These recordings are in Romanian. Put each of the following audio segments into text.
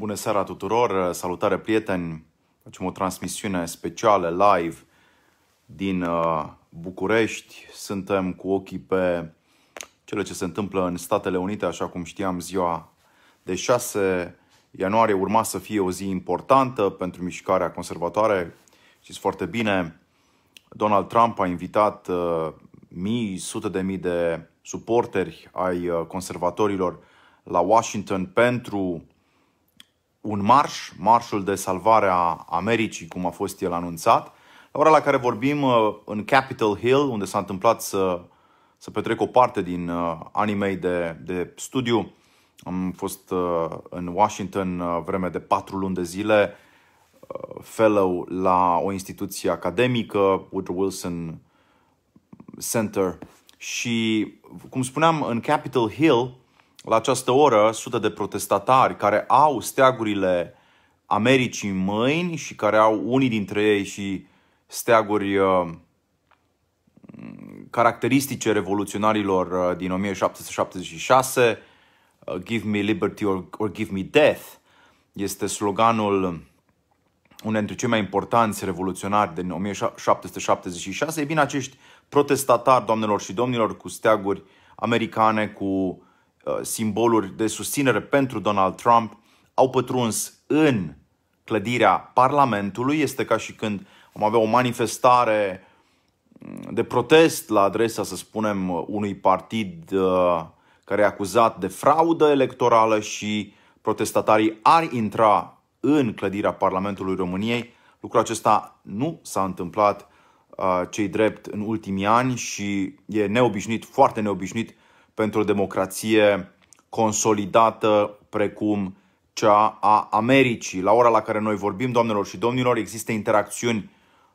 Bună seara tuturor! Uh, salutare, prieteni! Facem o transmisiune specială, live, din uh, București. Suntem cu ochii pe cele ce se întâmplă în Statele Unite, așa cum știam ziua de 6 ianuarie urma să fie o zi importantă pentru mișcarea conservatoare. Știți foarte bine, Donald Trump a invitat uh, mii, sute de mii de suporteri ai conservatorilor la Washington pentru un marș, marșul de salvare a Americii, cum a fost el anunțat, la ora la care vorbim uh, în Capitol Hill, unde s-a întâmplat să, să petrec o parte din uh, anii mei de, de studiu. Am fost uh, în Washington vreme de patru luni de zile, fellow la o instituție academică, Woodrow Wilson Center. Și, cum spuneam, în Capitol Hill, la această oră sute de protestatari care au steagurile Americii în mâini și care au unii dintre ei și steaguri uh, mm, caracteristice revoluționarilor uh, din 1776, uh, Give me liberty or, or give me death, este sloganul unul dintre cei mai importanți revoluționari din 1776. Ei bine, acești protestatari, doamnelor și domnilor, cu steaguri americane, cu Uh, simboluri de susținere pentru Donald Trump au pătruns în clădirea Parlamentului. Este ca și când am avea o manifestare mm, de protest la adresa, să spunem, unui partid uh, care e acuzat de fraudă electorală și protestatarii ar intra în clădirea Parlamentului României. Lucrul acesta nu s-a întâmplat uh, cei drept în ultimii ani și e neobișnuit, foarte neobișnuit pentru o democrație consolidată precum cea a Americii. La ora la care noi vorbim, doamnelor și domnilor, există interacțiuni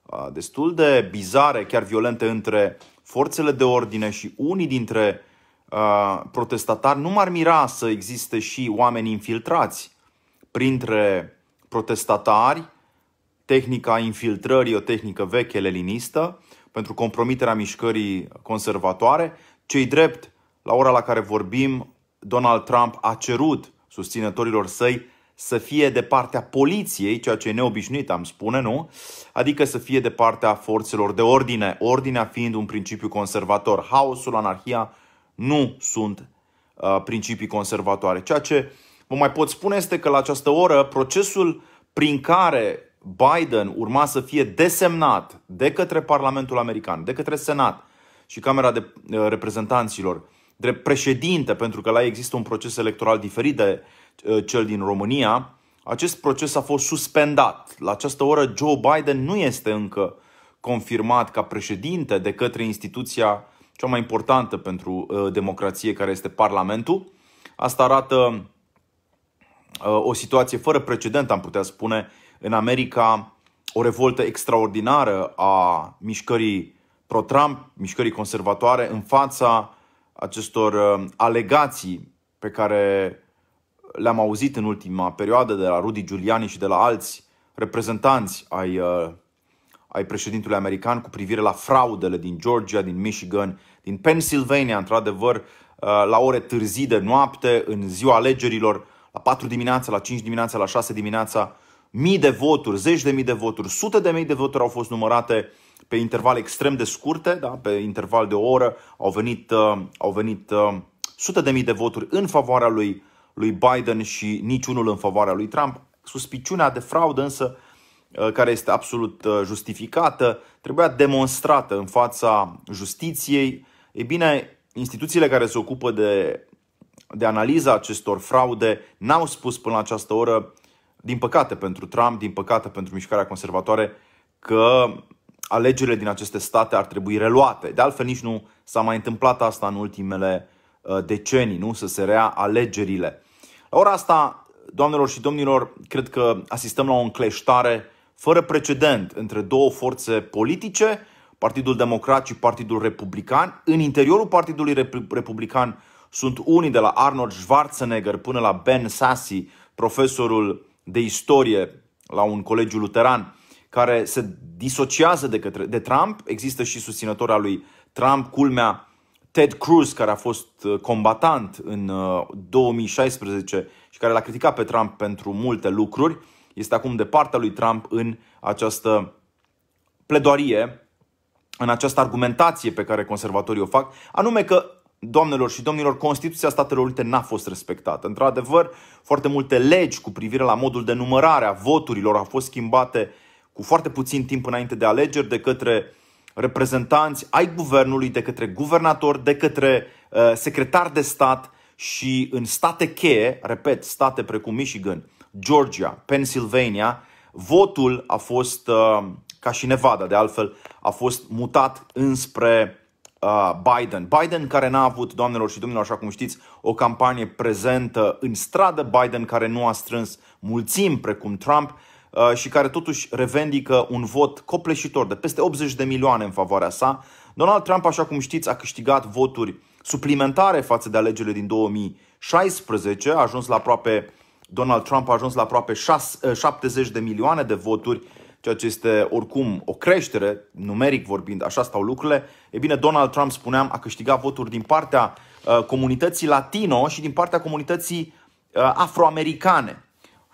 uh, destul de bizare, chiar violente, între forțele de ordine și unii dintre uh, protestatari. Nu m-ar mira să existe și oameni infiltrați printre protestatari. Tehnica infiltrării, o tehnică veche leninistă, pentru compromiterea mișcării conservatoare. Cei drept, la ora la care vorbim, Donald Trump a cerut susținătorilor săi să fie de partea poliției, ceea ce e neobișnuit, am spune, nu? Adică să fie de partea forțelor de ordine, ordinea fiind un principiu conservator. Haosul, anarhia nu sunt uh, principii conservatoare. Ceea ce vă mai pot spune este că la această oră procesul prin care Biden urma să fie desemnat de către Parlamentul American, de către Senat și Camera de uh, Reprezentanților drept președinte, pentru că la ei există un proces electoral diferit de uh, cel din România, acest proces a fost suspendat. La această oră, Joe Biden nu este încă confirmat ca președinte de către instituția cea mai importantă pentru uh, democrație, care este Parlamentul. Asta arată uh, o situație fără precedent, am putea spune, în America, o revoltă extraordinară a mișcării pro-Trump, mișcării conservatoare, în fața acestor uh, alegații pe care le-am auzit în ultima perioadă de la Rudy Giuliani și de la alți reprezentanți ai, uh, ai președintelui american cu privire la fraudele din Georgia, din Michigan, din Pennsylvania, într-adevăr, uh, la ore târzii de noapte, în ziua alegerilor, la 4 dimineața, la 5 dimineața, la 6 dimineața, mii de voturi, zeci de mii de voturi, sute de mii de voturi au fost numărate uh, pe intervale extrem de scurte, da? pe interval de o oră, au venit, uh, au venit uh, sute de mii de voturi în favoarea lui, lui Biden și niciunul în favoarea lui Trump. Suspiciunea de fraudă însă, uh, care este absolut uh, justificată, trebuia demonstrată în fața justiției. E bine, instituțiile care se ocupă de, de analiza acestor fraude n-au spus până la această oră, din păcate pentru Trump, din păcate pentru mișcarea conservatoare, că alegerile din aceste state ar trebui reluate. De altfel, nici nu s-a mai întâmplat asta în ultimele uh, decenii, nu? Să se rea alegerile. La ora asta, doamnelor și domnilor, cred că asistăm la o încleștare fără precedent între două forțe politice, Partidul Democrat și Partidul Republican. În interiorul Partidului Republican sunt unii de la Arnold Schwarzenegger până la Ben Sassi, profesorul de istorie la un colegiu luteran, care se disociază de, către, de Trump. Există și susținător al lui Trump, culmea Ted Cruz, care a fost uh, combatant în 2016 uh, și care l-a criticat pe Trump pentru multe lucruri, este acum de partea lui Trump în această pledoarie, în această argumentație pe care conservatorii o fac, anume că Doamnelor și domnilor, Constituția Statelor Unite n-a fost respectată. Într-adevăr, foarte multe legi cu privire la modul de numărare a voturilor au fost schimbate uh, cu foarte puțin timp înainte de alegeri de către reprezentanți ai guvernului, de către guvernator, de către uh, secretar de stat și în state cheie, repet, state precum Michigan, Georgia, Pennsylvania, votul a fost, uh, ca și Nevada de altfel, a fost mutat înspre uh, Biden. Biden care n-a avut, doamnelor și domnilor, așa cum știți, o campanie prezentă în stradă, Biden care nu a strâns mulțim precum Trump, Uh, și care totuși revendică un vot copleșitor de peste 80 de milioane în favoarea sa. Donald Trump, așa cum știți, a câștigat voturi suplimentare față de alegerile din 2016, a ajuns la aproape Donald Trump a ajuns la aproape 6, 70 uh, de milioane de voturi, ceea ce este oricum o creștere, numeric vorbind, așa stau lucrurile. E bine, Donald Trump, spuneam, a câștigat voturi din partea uh, comunității latino și din partea comunității afroamericane.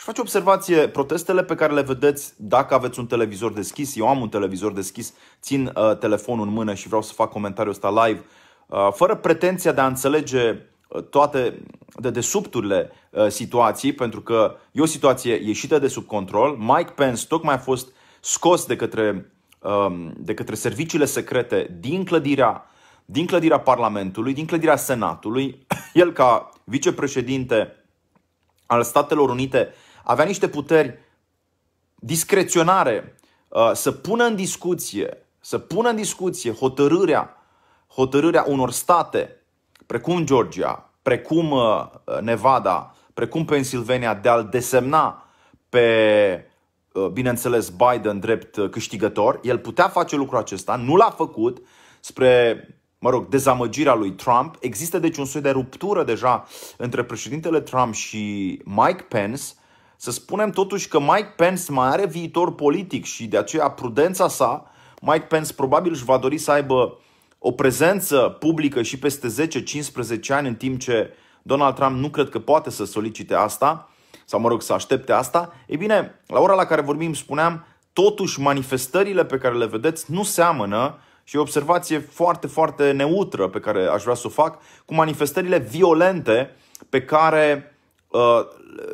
Și face observație, protestele pe care le vedeți dacă aveți un televizor deschis, eu am un televizor deschis, țin uh, telefonul în mână și vreau să fac comentariul ăsta live, uh, fără pretenția de a înțelege uh, toate de desubturile uh, situației, pentru că e o situație ieșită de sub control. Mike Pence tocmai a fost scos de către, uh, de către serviciile secrete din clădirea, din clădirea Parlamentului, din clădirea Senatului. El, ca vicepreședinte al Statelor Unite, avea niște puteri discreționare uh, să pună în discuție, să pună în discuție hotărârea, hotărârea unor state, precum Georgia, precum uh, Nevada, precum Pennsylvania, de a-l desemna pe, uh, bineînțeles, Biden drept câștigător. El putea face lucrul acesta, nu l-a făcut spre, mă rog, dezamăgirea lui Trump. Există deci un soi de ruptură deja între președintele Trump și Mike Pence să spunem totuși că Mike Pence mai are viitor politic și de aceea prudența sa, Mike Pence probabil își va dori să aibă o prezență publică și peste 10-15 ani, în timp ce Donald Trump nu cred că poate să solicite asta, sau mă rog, să aștepte asta. Ei bine, la ora la care vorbim spuneam, totuși manifestările pe care le vedeți nu seamănă și o observație foarte, foarte neutră pe care aș vrea să o fac cu manifestările violente pe care Uh,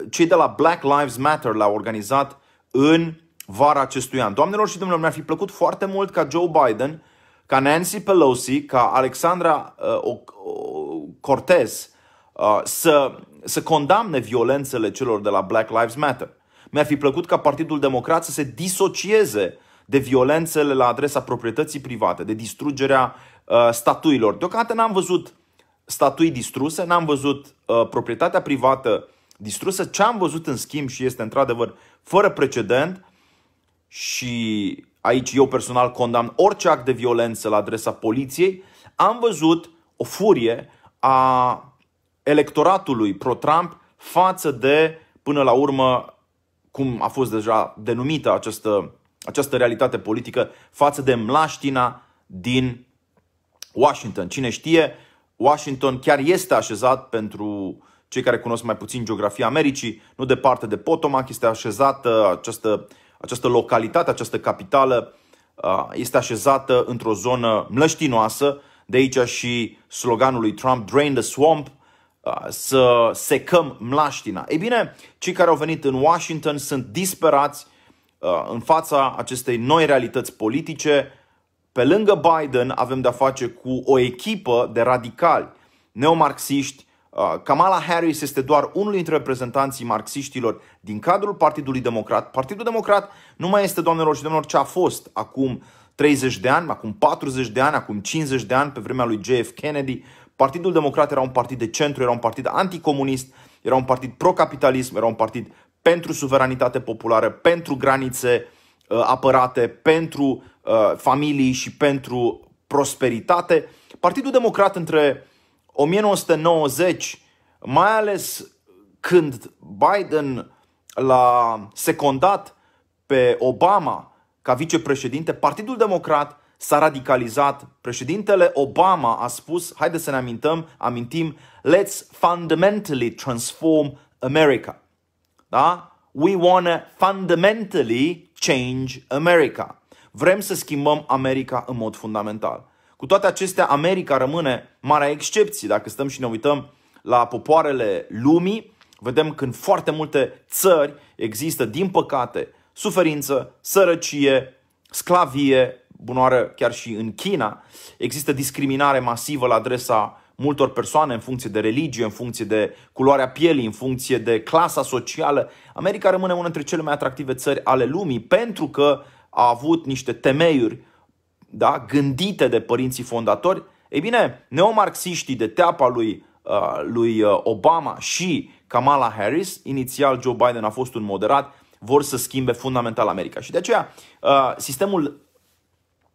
cei de la Black Lives Matter l-au organizat în vara acestui an. Doamnelor și domnilor, mi-ar fi plăcut foarte mult ca Joe Biden, ca Nancy Pelosi, ca Alexandra uh, uh, Cortez să, să condamne violențele celor de la Black Lives Matter. Mi-ar fi plăcut ca Partidul Democrat să se disocieze de violențele la adresa proprietății private, de distrugerea statuilor. Deocamdată n-am văzut uh, statui distruse, n-am văzut uh, proprietatea privată distrusă. Ce am văzut în schimb și este într-adevăr fără precedent și aici eu personal condamn orice act de violență la adresa poliției, am văzut o furie a electoratului pro-Trump față de, până la urmă, cum a fost deja denumită această, această realitate politică, față de mlaștina din Washington. Cine știe, Washington chiar este așezat pentru cei care cunosc mai puțin geografia Americii, nu departe de Potomac, este așezată această, această localitate, această capitală, uh, este așezată într-o zonă mlăștinoasă, de aici și sloganul lui Trump, Drain the Swamp, uh, să secăm mlaștina. Ei bine, cei care au venit în Washington sunt disperați uh, în fața acestei noi realități politice, pe lângă Biden avem de-a face cu o echipă de radicali neomarxiști. Uh, Kamala Harris este doar unul dintre reprezentanții marxiștilor din cadrul Partidului Democrat. Partidul Democrat nu mai este, doamnelor și domnilor, ce a fost acum 30 de ani, acum 40 de ani, acum 50 de ani, pe vremea lui JF Kennedy. Partidul Democrat era un partid de centru, era un partid anticomunist, era un partid pro-capitalism, era un partid pentru suveranitate populară, pentru granițe Uh, apărate pentru uh, familii și pentru prosperitate. Partidul Democrat între 1990, mai ales când Biden l-a secondat pe Obama ca vicepreședinte, Partidul Democrat s-a radicalizat. Președintele Obama a spus, haideți să ne amintăm, amintim, let's fundamentally transform America. Da? We wanna fundamentally Change America. Vrem să schimbăm America în mod fundamental. Cu toate acestea, America rămâne marea excepție. Dacă stăm și ne uităm la popoarele lumii, vedem că în foarte multe țări există, din păcate, suferință, sărăcie, sclavie, bunoară chiar și în China, există discriminare masivă la adresa multor persoane în funcție de religie, în funcție de culoarea pielii, în funcție de clasa socială. America rămâne una dintre cele mai atractive țări ale lumii pentru că a avut niște temeiuri da, gândite de părinții fondatori. Ei bine, neomarxiștii de teapa lui, uh, lui uh, Obama și Kamala Harris, inițial Joe Biden a fost un moderat, vor să schimbe fundamental America. Și de aceea uh, sistemul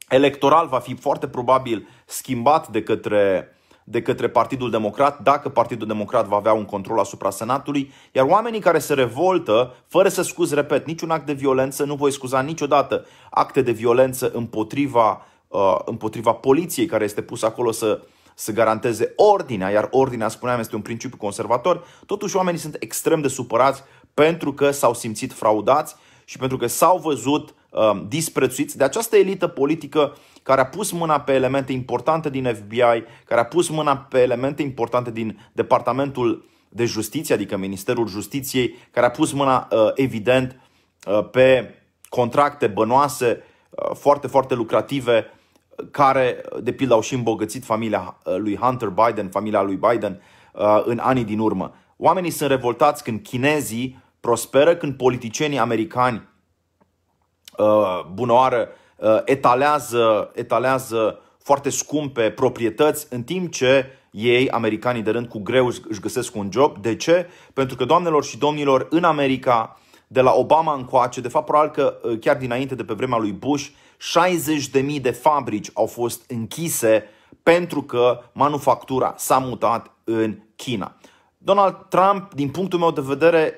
electoral va fi foarte probabil schimbat de către de către Partidul Democrat, dacă Partidul Democrat va avea un control asupra Senatului, iar oamenii care se revoltă, fără să scuz, repet, niciun act de violență, nu voi scuza niciodată acte de violență împotriva, uh, împotriva poliției care este pusă acolo să, să garanteze ordinea, iar ordinea, spuneam, este un principiu conservator, totuși oamenii sunt extrem de supărați pentru că s-au simțit fraudați și pentru că s-au văzut Um, disprețuiți de această elită politică care a pus mâna pe elemente importante din FBI, care a pus mâna pe elemente importante din Departamentul de Justiție, adică Ministerul Justiției, care a pus mâna uh, evident uh, pe contracte bănoase uh, foarte, foarte lucrative care, de pildă, au și îmbogățit familia lui Hunter Biden, familia lui Biden, în anii din urmă. Oamenii sunt revoltați când chinezii prosperă, când politicienii americani Uh, bunoară, uh, etalează, etalează foarte scumpe proprietăți, în timp ce ei, americanii de rând, cu greu își găsesc un job. De ce? Pentru că, doamnelor și domnilor, în America, de la Obama încoace, de fapt, probabil că uh, chiar dinainte de pe vremea lui Bush, 60.000 de fabrici au fost închise pentru că manufactura s-a mutat în China. Donald Trump, din punctul meu de vedere,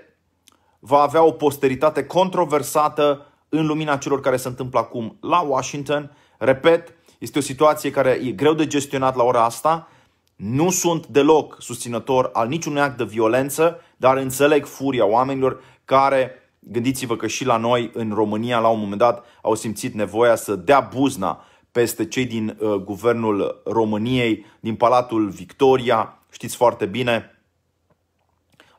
va avea o posteritate controversată în lumina celor care se întâmplă acum la Washington. Repet, este o situație care e greu de gestionat la ora asta. Nu sunt deloc susținător al niciunui act de violență, dar înțeleg furia oamenilor care, gândiți-vă că și la noi în România la un moment dat au simțit nevoia să dea buzna peste cei din uh, guvernul României, din Palatul Victoria, știți foarte bine,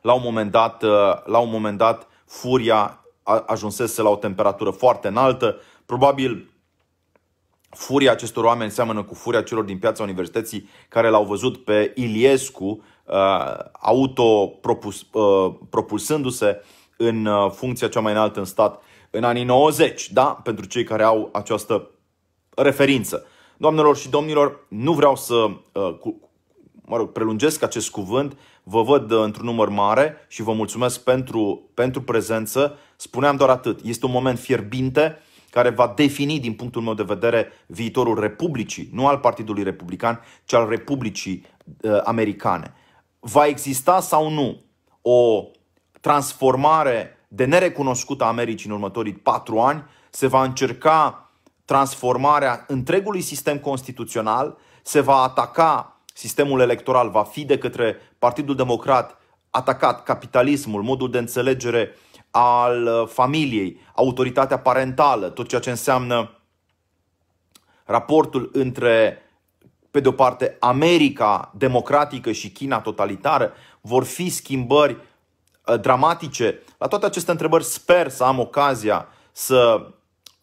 la un moment dat, uh, la un moment dat furia ajunsese la o temperatură foarte înaltă. Probabil furia acestor oameni seamănă cu furia celor din piața universității care l-au văzut pe Iliescu uh, autopropulsându-se uh, în uh, funcția cea mai înaltă în stat în anii 90, da? pentru cei care au această referință. Doamnelor și domnilor, nu vreau să mă rog, prelungesc acest cuvânt, vă văd într-un număr mare și vă mulțumesc pentru, pentru prezență. Spuneam doar atât. Este un moment fierbinte care va defini, din punctul meu de vedere, viitorul Republicii, nu al Partidului Republican, ci al Republicii uh, Americane. Va exista sau nu o transformare de nerecunoscută a Americii în următorii patru ani? Se va încerca transformarea întregului sistem constituțional? Se va ataca sistemul electoral? Va fi de către Partidul Democrat atacat capitalismul, modul de înțelegere al uh, familiei, autoritatea parentală, tot ceea ce înseamnă raportul între, pe de o parte, America democratică și China totalitară, vor fi schimbări uh, dramatice. La toate aceste întrebări sper să am ocazia să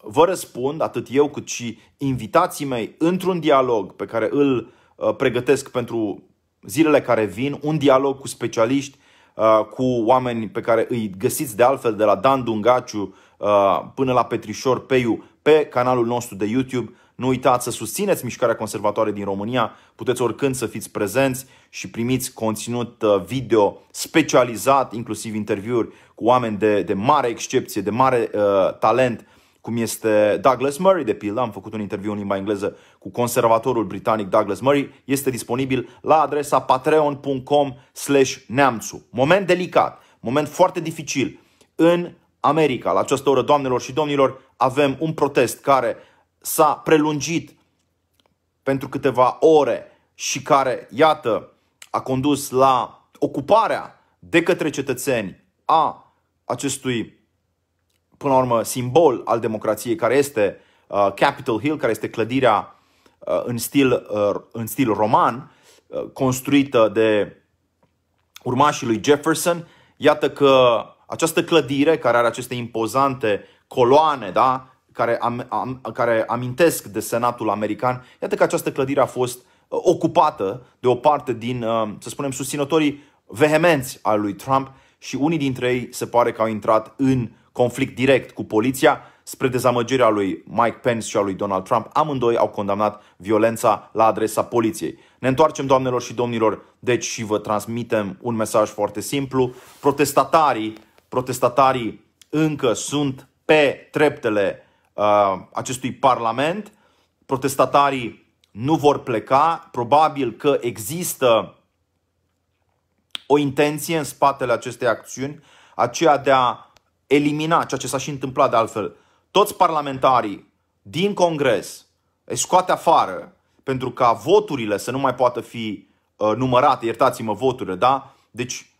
vă răspund, atât eu cât și invitații mei, într-un dialog pe care îl uh, pregătesc pentru zilele care vin, un dialog cu specialiști Uh, cu oameni pe care îi găsiți de altfel de la Dan Dungaciu uh, până la Petrișor Peiu pe canalul nostru de YouTube. Nu uitați să susțineți mișcarea conservatoare din România, puteți oricând să fiți prezenți și primiți conținut uh, video specializat, inclusiv interviuri cu oameni de, de mare excepție, de mare uh, talent cum este Douglas Murray, de pildă, am făcut un interviu în limba engleză cu conservatorul britanic Douglas Murray, este disponibil la adresa patreon.com slash neamțu. Moment delicat, moment foarte dificil. În America, la această oră, doamnelor și domnilor, avem un protest care s-a prelungit pentru câteva ore și care, iată, a condus la ocuparea de către cetățeni a acestui până la urmă, simbol al democrației, care este uh, Capitol Hill, care este clădirea uh, în, stil, uh, în stil roman, construită de urmașii lui Jefferson. Iată că această clădire, care are aceste impozante coloane, da? care, am, am, care amintesc de Senatul American, iată că această clădire a fost ocupată de o parte din, să spunem, susținătorii vehemenți al lui Trump și unii dintre ei se pare că au intrat în conflict direct cu poliția, spre dezamăgirea lui Mike Pence și a lui Donald Trump, amândoi au condamnat violența la adresa poliției. Ne întoarcem, doamnelor și domnilor, deci și vă transmitem un mesaj foarte simplu. Protestatarii, protestatarii încă sunt pe treptele uh, acestui parlament. Protestatarii nu vor pleca. Probabil că există o intenție în spatele acestei acțiuni, aceea de a elimina ceea ce s-a și întâmplat de altfel. Toți parlamentarii din Congres îi scoate afară pentru ca voturile să nu mai poată fi uh, numărate, iertați-mă, voturile, da? Deci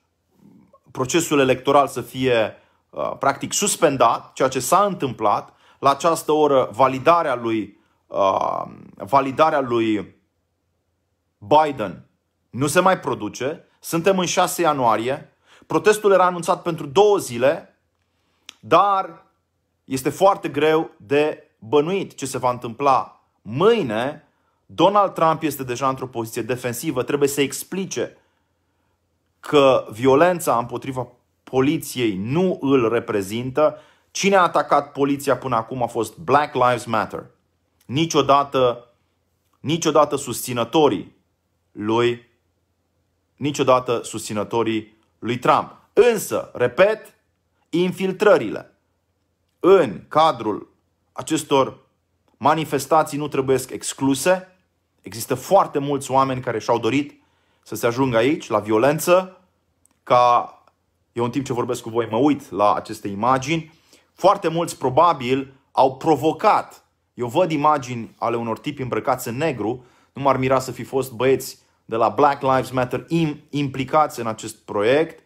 procesul electoral să fie uh, practic suspendat, ceea ce s-a întâmplat, la această oră validarea lui, uh, validarea lui Biden nu se mai produce, suntem în 6 ianuarie, protestul era anunțat pentru două zile, dar este foarte greu de bănuit ce se va întâmpla mâine. Donald Trump este deja într-o poziție defensivă, trebuie să explice că violența împotriva poliției nu îl reprezintă. Cine a atacat poliția până acum a fost Black Lives Matter. Niciodată, niciodată susținătorii lui, niciodată susținătorii lui Trump. Însă, repet, infiltrările în cadrul acestor manifestații nu trebuie excluse. Există foarte mulți oameni care și-au dorit să se ajungă aici, la violență, ca eu în timp ce vorbesc cu voi mă uit la aceste imagini, foarte mulți probabil au provocat. Eu văd imagini ale unor tipi îmbrăcați în negru, nu m-ar mira să fi fost băieți de la Black Lives Matter implicați în acest proiect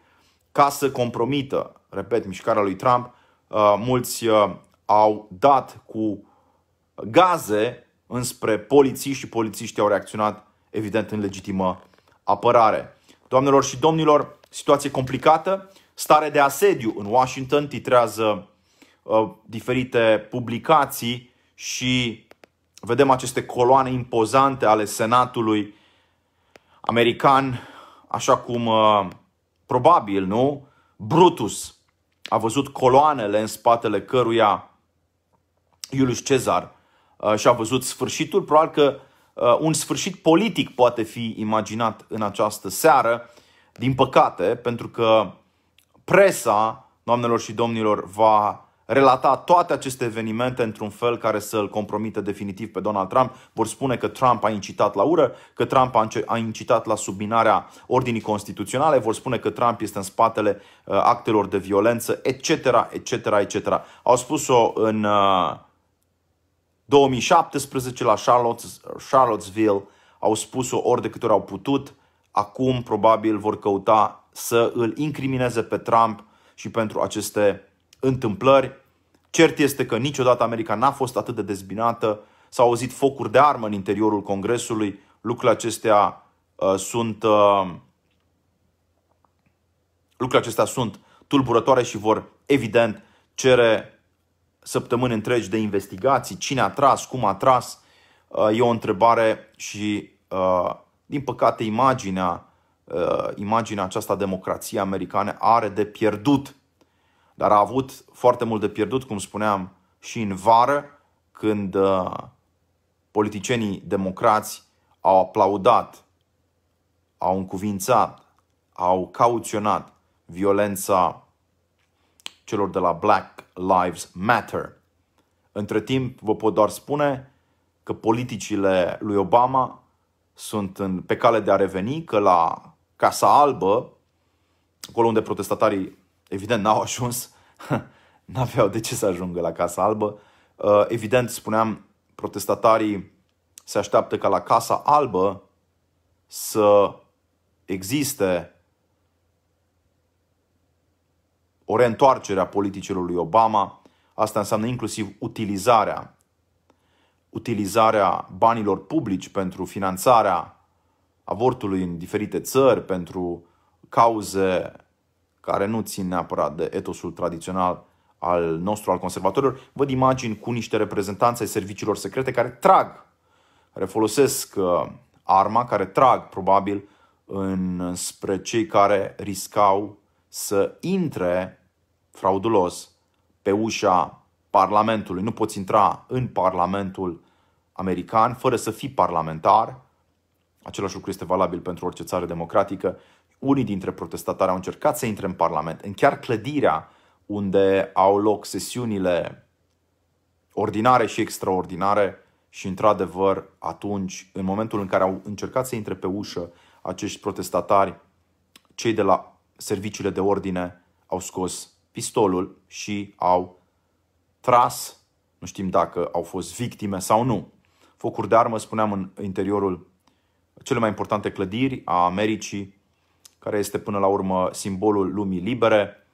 ca să compromită, repet, mișcarea lui Trump, uh, mulți uh, au dat cu gaze înspre polițiști și polițiștii au reacționat, evident, în legitimă apărare. Doamnelor și domnilor, situație complicată, stare de asediu în Washington, titrează uh, diferite publicații și vedem aceste coloane impozante ale Senatului american, așa cum uh, probabil nu, Brutus a văzut coloanele în spatele căruia Iulius Cezar uh, și a văzut sfârșitul. Probabil că uh, un sfârșit politic poate fi imaginat în această seară, din păcate, pentru că presa, doamnelor și domnilor, va relata toate aceste evenimente într-un fel care să l compromite definitiv pe Donald Trump. Vor spune că Trump a incitat la ură, că Trump a incitat la subminarea ordinii constituționale, vor spune că Trump este în spatele uh, actelor de violență, etc., etc., etc. Au spus-o în 2017 uh, la Charlottesville, au spus-o ori de câte ori au putut, acum probabil vor căuta să îl incrimineze pe Trump și pentru aceste întâmplări. Cert este că niciodată America n-a fost atât de dezbinată, s-au auzit focuri de armă în interiorul Congresului, lucrurile acestea uh, sunt uh, lucrurile acestea sunt tulburătoare și vor evident cere săptămâni întregi de investigații, cine a tras, cum a tras. Uh, e o întrebare și uh, din păcate imaginea uh, imaginea aceasta democrației americane are de pierdut dar a avut foarte mult de pierdut, cum spuneam, și în vară, când uh, politicienii democrați au aplaudat, au încuvințat, au cauționat violența celor de la Black Lives Matter. Între timp, vă pot doar spune că politicile lui Obama sunt în, pe cale de a reveni, că la Casa Albă, acolo unde protestatarii Evident, n-au ajuns, n-aveau de ce să ajungă la Casa Albă. Uh, evident, spuneam, protestatarii se așteaptă ca la Casa Albă să existe o reîntoarcere a politicilor lui Obama. Asta înseamnă inclusiv utilizarea utilizarea banilor publici pentru finanțarea avortului în diferite țări, pentru cauze care nu țin neapărat de etosul tradițional al nostru, al conservatorilor, văd imagini cu niște reprezentanți ai serviciilor secrete care trag, care folosesc uh, arma, care trag probabil în, spre cei care riscau să intre fraudulos pe ușa Parlamentului. Nu poți intra în Parlamentul american fără să fii parlamentar. Același lucru este valabil pentru orice țară democratică unii dintre protestatari au încercat să intre în Parlament. În chiar clădirea unde au loc sesiunile ordinare și extraordinare și, într-adevăr, atunci, în momentul în care au încercat să intre pe ușă acești protestatari, cei de la serviciile de ordine au scos pistolul și au tras, nu știm dacă au fost victime sau nu. Focuri de armă, spuneam, în interiorul cele mai importante clădiri a Americii care este până la urmă simbolul lumii libere.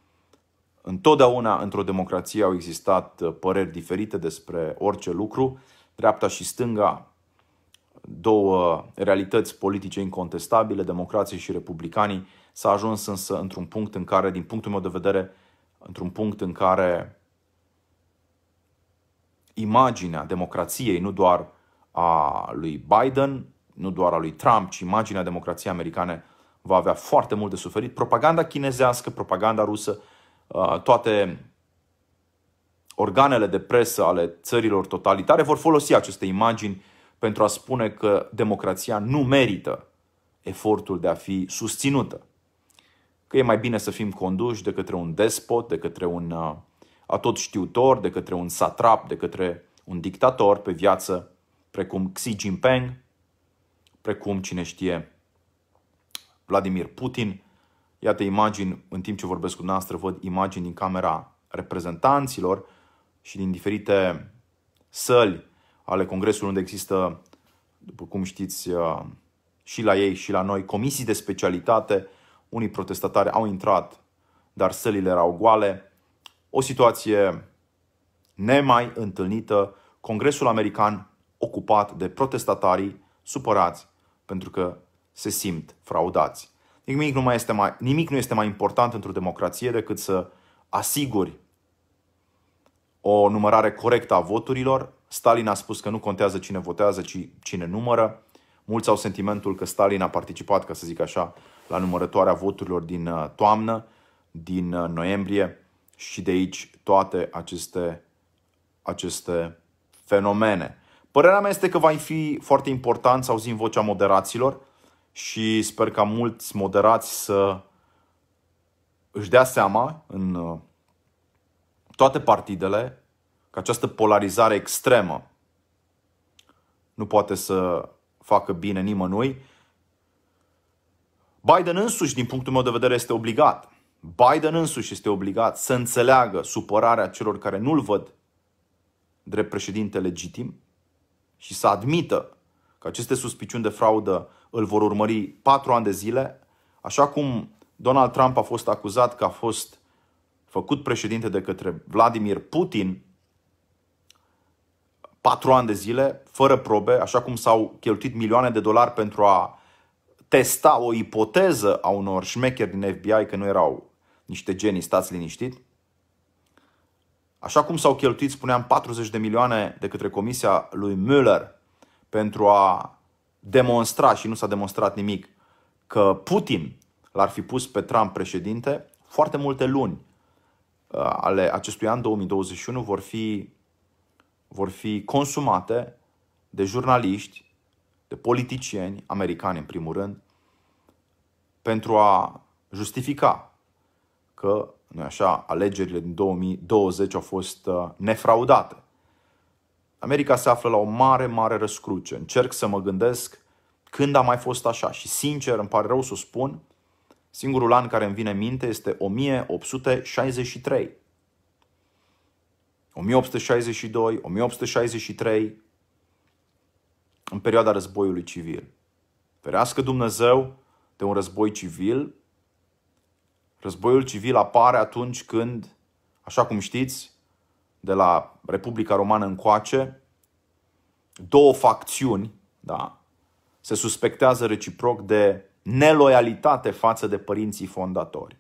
Întotdeauna într-o democrație au existat uh, păreri diferite despre orice lucru, dreapta și stânga, două realități politice incontestabile, democrații și republicanii, s-a ajuns însă într-un punct în care, din punctul meu de vedere, într-un punct în care imaginea democrației, nu doar a lui Biden, nu doar a lui Trump, ci imaginea democrației americane va avea foarte mult de suferit. Propaganda chinezească, propaganda rusă, uh, toate organele de presă ale țărilor totalitare vor folosi aceste imagini pentru a spune că democrația nu merită efortul de a fi susținută. Că e mai bine să fim conduși de către un despot, de către un uh, atot știutor, de către un satrap, de către un dictator pe viață, precum Xi Jinping, precum cine știe Vladimir Putin. Iată imagini, în timp ce vorbesc cu noastră, văd imagini din Camera Reprezentanților și din diferite săli ale Congresului unde există, după cum știți, uh, și la ei și la noi, comisii de specialitate. Unii protestatari au intrat, dar sălile erau goale. O situație nemai întâlnită. Congresul american ocupat de protestatarii supărați pentru că se simt fraudați. Nimic nu, mai este mai, nimic nu este mai important într-o democrație decât să asiguri o numărare corectă a voturilor. Stalin a spus că nu contează cine votează, ci cine numără. Mulți au sentimentul că Stalin a participat, ca să zic așa, la numărătoarea voturilor din uh, toamnă, din uh, noiembrie și de aici toate aceste, aceste fenomene. Părerea mea este că va fi foarte important să auzim vocea moderaților, și sper ca mulți moderați să își dea seama în uh, toate partidele că această polarizare extremă nu poate să facă bine nimănui. Biden însuși, din punctul meu de vedere, este obligat. Biden însuși este obligat să înțeleagă supărarea celor care nu-l văd drept președinte legitim și să admită că aceste suspiciuni de fraudă îl vor urmări patru ani de zile, așa cum Donald Trump a fost acuzat că a fost făcut președinte de către Vladimir Putin patru ani de zile, fără probe, așa cum s-au cheltuit milioane de dolari pentru a testa o ipoteză a unor șmecheri din FBI că nu erau niște genii, stați liniștit. Așa cum s-au cheltuit, spuneam, 40 de milioane de către comisia lui Müller pentru a demonstra, și nu s-a demonstrat nimic, că Putin l-ar fi pus pe Trump președinte, foarte multe luni uh, ale acestui an 2021 vor fi, vor fi consumate de jurnaliști, de politicieni americani în primul rând, pentru a justifica că, nu așa, alegerile din 2020 au fost uh, nefraudate. America se află la o mare, mare răscruce. Încerc să mă gândesc când a mai fost așa și sincer îmi pare rău să spun, singurul an care îmi vine în minte este 1863. 1862, 1863, în perioada războiului civil. Ferească Dumnezeu de un război civil. Războiul civil apare atunci când, așa cum știți, de la Republica Romană încoace, două facțiuni da, se suspectează reciproc de neloialitate față de părinții fondatori.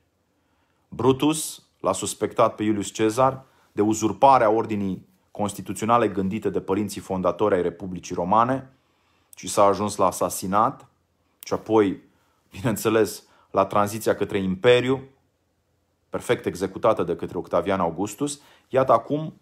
Brutus l-a suspectat pe Iulius Cezar de uzurparea ordinii constituționale gândite de părinții fondatori ai Republicii Romane și s-a ajuns la asasinat și apoi, bineînțeles, la tranziția către imperiu, perfect executată de către Octavian Augustus, iată acum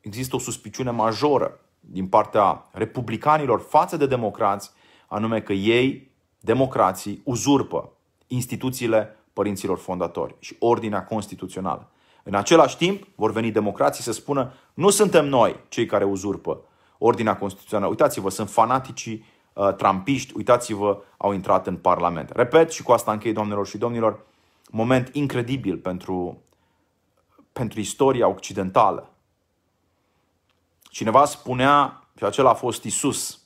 există o suspiciune majoră din partea republicanilor față de democrați, anume că ei, democrații, uzurpă instituțiile părinților fondatori și ordinea constituțională. În același timp, vor veni democrații să spună nu suntem noi cei care uzurpă ordinea constituțională. Uitați-vă, sunt fanaticii uh, trampiști, uitați-vă, au intrat în Parlament. Repet și cu asta închei, doamnelor și domnilor, moment incredibil pentru, pentru istoria occidentală. Cineva spunea, și acela a fost Isus,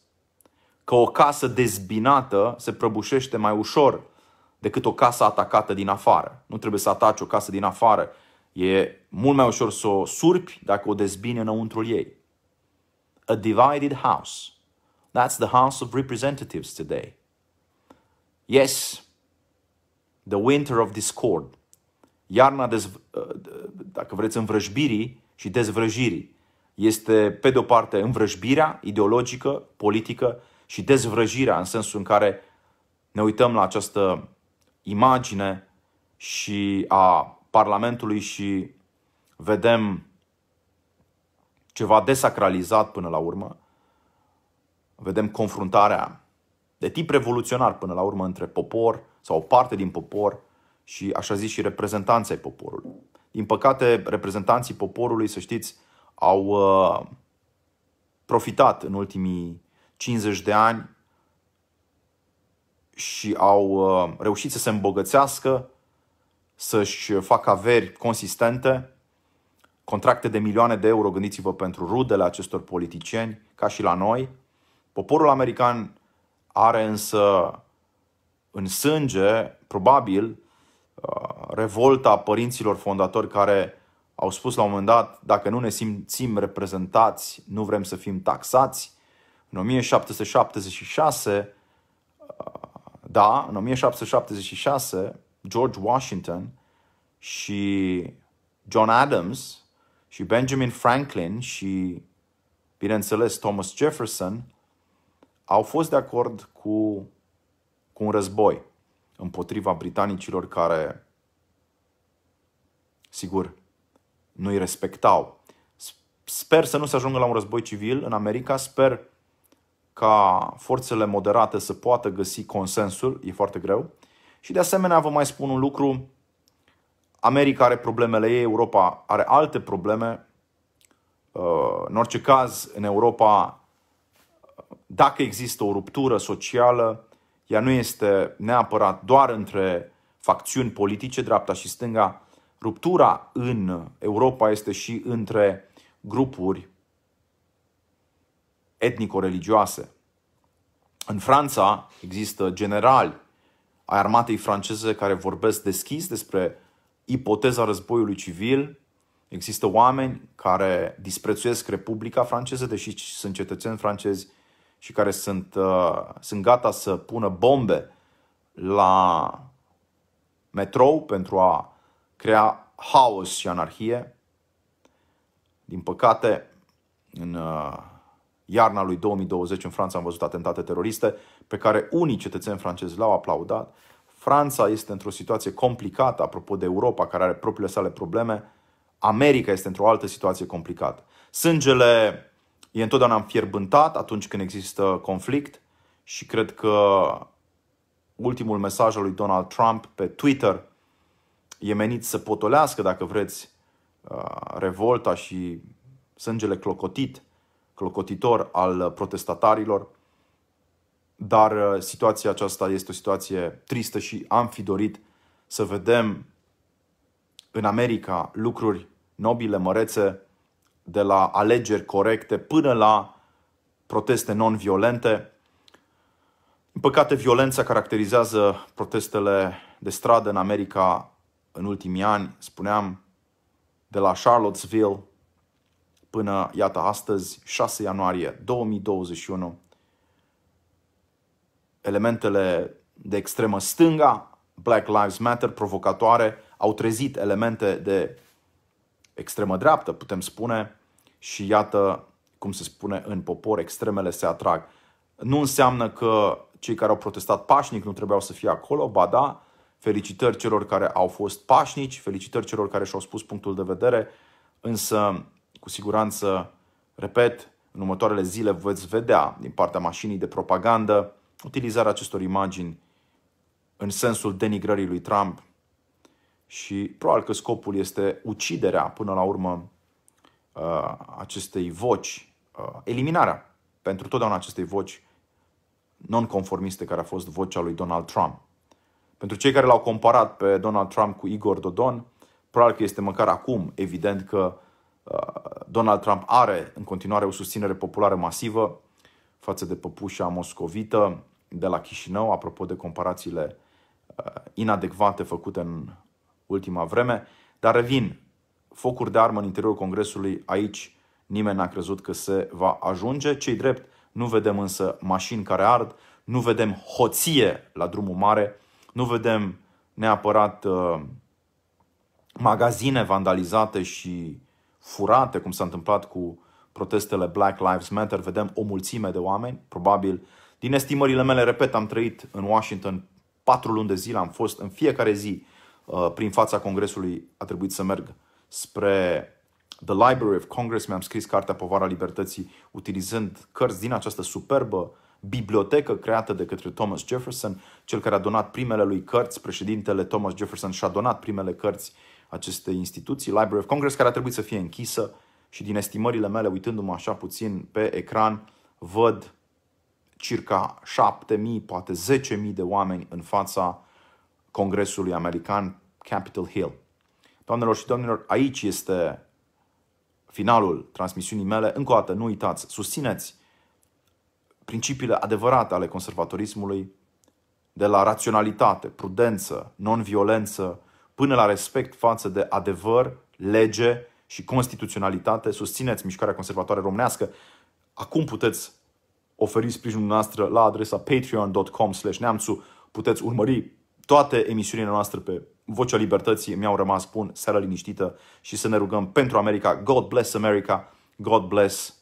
că o casă dezbinată se prăbușește mai ușor decât o casă atacată din afară. Nu trebuie să ataci o casă din afară. E mult mai ușor să o surpi dacă o dezbine înăuntru ei. A divided house. That's the House of Representatives today. Yes, The Winter of Discord. Iarna, dezv- ă, dacă vreți, învrăjbirii și dezvrăjirii. Este, pe de-o parte, învrăjbirea ideologică, politică și dezvrăjirea în sensul în care ne uităm la această imagine și a Parlamentului și vedem ceva desacralizat până la urmă. Vedem confruntarea de tip revoluționar până la urmă între popor, sau o parte din popor și, așa zis, și reprezentanții ai poporului. Din păcate, reprezentanții poporului, să știți, au uh, profitat în ultimii 50 de ani și au uh, reușit să se îmbogățească, să-și facă averi consistente, contracte de milioane de euro, gândiți-vă, pentru rudele acestor politicieni, ca și la noi. Poporul american are însă în sânge, probabil, uh, revolta părinților fondatori care au spus la un moment dat, dacă nu ne simțim reprezentați, nu vrem să fim taxați. În 1776, uh, da, în 1776, George Washington și John Adams și Benjamin Franklin și, bineînțeles, Thomas Jefferson au fost de acord cu cu un război împotriva britanicilor care, sigur, nu îi respectau. Sper să nu se ajungă la un război civil în America, sper ca forțele moderate să poată găsi consensul, e foarte greu. Și de asemenea vă mai spun un lucru, America are problemele ei, Europa are alte probleme. Uh, în orice caz, în Europa, uh, dacă există o ruptură socială, ea nu este neapărat doar între facțiuni politice, dreapta și stânga. Ruptura în Europa este și între grupuri etnico-religioase. În Franța există generali ai armatei franceze care vorbesc deschis despre ipoteza războiului civil. Există oameni care disprețuiesc Republica franceză, deși sunt cetățeni francezi și care sunt, uh, sunt gata să pună bombe la metrou pentru a crea haos și anarhie. Din păcate, în uh, iarna lui 2020 în Franța am văzut atentate teroriste pe care unii cetățeni francezi l-au aplaudat. Franța este într-o situație complicată, apropo de Europa, care are propriile sale probleme. America este într-o altă situație complicată. Sângele e întotdeauna înfierbântat atunci când există conflict și cred că ultimul mesaj al lui Donald Trump pe Twitter e menit să potolească, dacă vreți, uh, revolta și sângele clocotit, clocotitor al protestatarilor. Dar uh, situația aceasta este o situație tristă și am fi dorit să vedem în America lucruri nobile, mărețe, de la alegeri corecte până la proteste non-violente. În păcate, violența caracterizează protestele de stradă în America în ultimii ani, spuneam, de la Charlottesville până, iată, astăzi, 6 ianuarie 2021. Elementele de extremă stânga, Black Lives Matter, provocatoare, au trezit elemente de extremă dreaptă, putem spune, și iată cum se spune în popor, extremele se atrag. Nu înseamnă că cei care au protestat pașnic nu trebuiau să fie acolo, ba da, felicitări celor care au fost pașnici, felicitări celor care și-au spus punctul de vedere, însă, cu siguranță, repet, în următoarele zile veți vedea din partea mașinii de propagandă utilizarea acestor imagini în sensul denigrării lui Trump și probabil că scopul este uciderea, până la urmă, uh, acestei voci, uh, eliminarea pentru totdeauna acestei voci nonconformiste care a fost vocea lui Donald Trump. Pentru cei care l-au comparat pe Donald Trump cu Igor Dodon, probabil că este măcar acum evident că uh, Donald Trump are în continuare o susținere populară masivă față de păpușa moscovită de la Chișinău, apropo de comparațiile inadecvate făcute în ultima vreme, dar revin, focuri de armă în interiorul Congresului, aici nimeni n-a crezut că se va ajunge. Cei drept, nu vedem însă mașini care ard, nu vedem hoție la drumul mare, nu vedem neapărat uh, magazine vandalizate și furate, cum s-a întâmplat cu protestele Black Lives Matter, vedem o mulțime de oameni, probabil. Din estimările mele, repet, am trăit în Washington patru luni de zile, am fost în fiecare zi Uh, prin fața Congresului a trebuit să merg spre The Library of Congress, mi-am scris cartea Povara Libertății utilizând cărți din această superbă bibliotecă creată de către Thomas Jefferson, cel care a donat primele lui cărți, președintele Thomas Jefferson și-a donat primele cărți acestei instituții, Library of Congress, care a trebuit să fie închisă și din estimările mele, uitându-mă așa puțin pe ecran, văd circa 7.000, poate 10.000 de oameni în fața Congresului American, Capitol Hill. Doamnelor și domnilor, aici este finalul transmisiunii mele. Încă o dată, nu uitați, susțineți principiile adevărate ale conservatorismului, de la raționalitate, prudență, non-violență, până la respect față de adevăr, lege și constituționalitate. Susțineți mișcarea conservatoare românească. Acum puteți oferi sprijinul noastră la adresa patreon.com/neamțu. Puteți urmări toate emisiunile noastre pe Vocea Libertății mi-au rămas, spun, seara liniștită și să ne rugăm pentru America. God bless America, God bless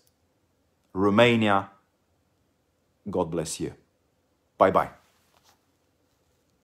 Romania, God bless you. Bye bye.